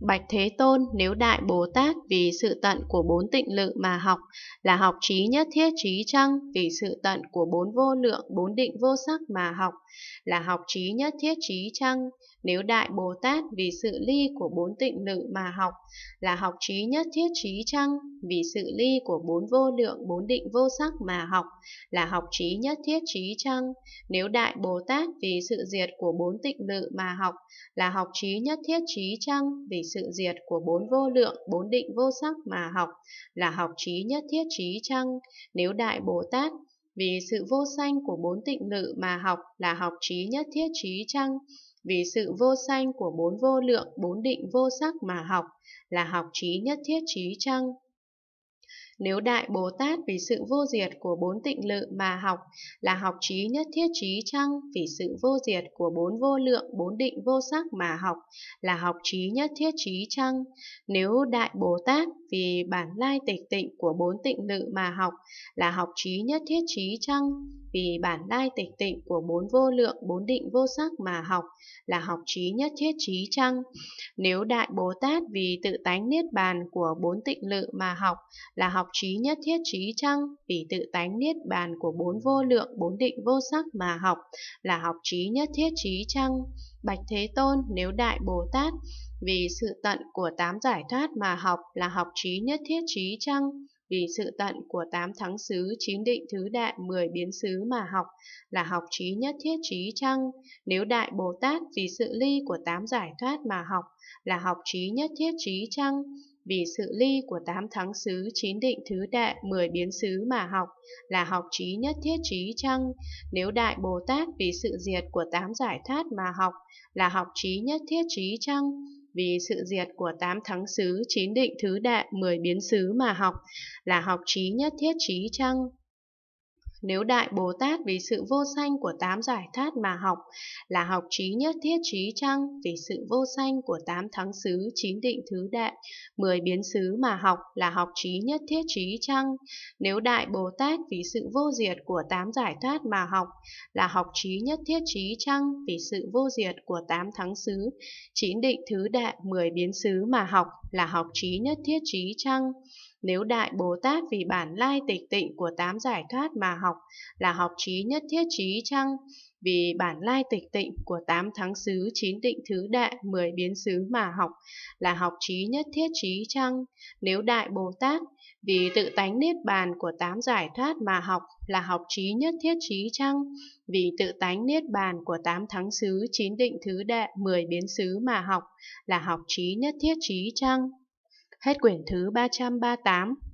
Bạch Thế Tôn nếu Đại Bồ Tát vì sự tận của bốn tịnh lự mà học là học trí nhất thiết trí chăng vì sự tận của bốn vô lượng bốn định vô sắc mà học là học trí nhất thiết trí chăng nếu Đại Bồ Tát vì sự ly của bốn tịnh lự mà học là học trí nhất thiết trí chăng vì sự ly của bốn vô lượng bốn định vô sắc mà học là học trí nhất thiết trí chăng nếu Đại Bồ Tát vì sự diệt của bốn tịnh lự mà học là học trí nhất thiết trí chăng vì sự diệt của bốn vô lượng, bốn định vô sắc mà học là học trí nhất thiết trí chăng? Nếu Đại Bồ Tát vì sự vô sanh của bốn tịnh lự mà học là học trí nhất thiết trí chăng? Vì sự vô sanh của bốn vô lượng, bốn định vô sắc mà học là học trí nhất thiết trí chăng? Nếu Đại Bồ Tát vì sự vô diệt của bốn tịnh lự mà học là học trí nhất thiết trí chăng? Vì sự vô diệt của bốn vô lượng, bốn định vô sắc mà học là học trí nhất thiết trí chăng? Nếu Đại Bồ Tát vì bản lai tịch tịnh của bốn tịnh lự mà học là học trí nhất thiết trí chăng? Vì bản lai tịch tịnh của bốn vô lượng, bốn định vô sắc mà học là học trí nhất thiết trí chăng? Nếu Đại Bồ Tát vì tự tánh niết bàn của bốn tịnh lự mà học là học trí nhất thiết trí chăng? Vì tự tánh niết bàn của bốn vô lượng, bốn định vô sắc mà học là học trí nhất thiết trí chăng? Bạch Thế Tôn, nếu Đại Bồ Tát vì sự tận của tám giải thoát mà học là học trí nhất thiết trí chăng? Vì sự tận của tám thắng xứ, chín định thứ đại, mười biến xứ mà học là học trí nhất thiết trí chăng? Nếu Đại Bồ Tát vì sự ly của tám giải thoát mà học là học trí nhất thiết trí chăng? vì sự ly của tám thắng xứ chín định thứ đệ mười biến xứ mà học là học trí nhất thiết trí chăng nếu đại bồ tát vì sự diệt của tám giải thoát mà học là học trí nhất thiết trí chăng vì sự diệt của tám thắng xứ chín định thứ đệ mười biến xứ mà học là học trí nhất thiết trí chăng nếu Đại Bồ Tát vì sự vô sanh của tám giải thoát mà học, là học trí nhất thiết trí chăng, vì sự vô sanh của tám thắng xứ, chín định thứ đại, mười biến xứ mà học, là học trí nhất thiết trí chăng? Nếu Đại Bồ Tát vì sự vô diệt của tám giải thoát mà học, là học trí nhất thiết trí chăng, vì sự vô diệt của tám thắng xứ, chín định thứ đại, mười biến xứ mà học, là học trí nhất thiết trí chăng? Nếu Đại Bồ Tát vì bản lai tịch tịnh của tám giải thoát mà học là học trí nhất thiết trí chăng? Vì bản lai tịch tịnh của tám thắng xứ, chín định thứ đại, mười biến xứ mà học là học trí nhất thiết trí chăng? Nếu Đại Bồ Tát vì tự tánh niết bàn của tám giải thoát mà học là học trí nhất thiết trí chăng? Vì tự tánh niết bàn của tám thắng xứ, chín định thứ đại, mười biến xứ mà học là học trí nhất thiết trí chăng? Hết quyển thứ 338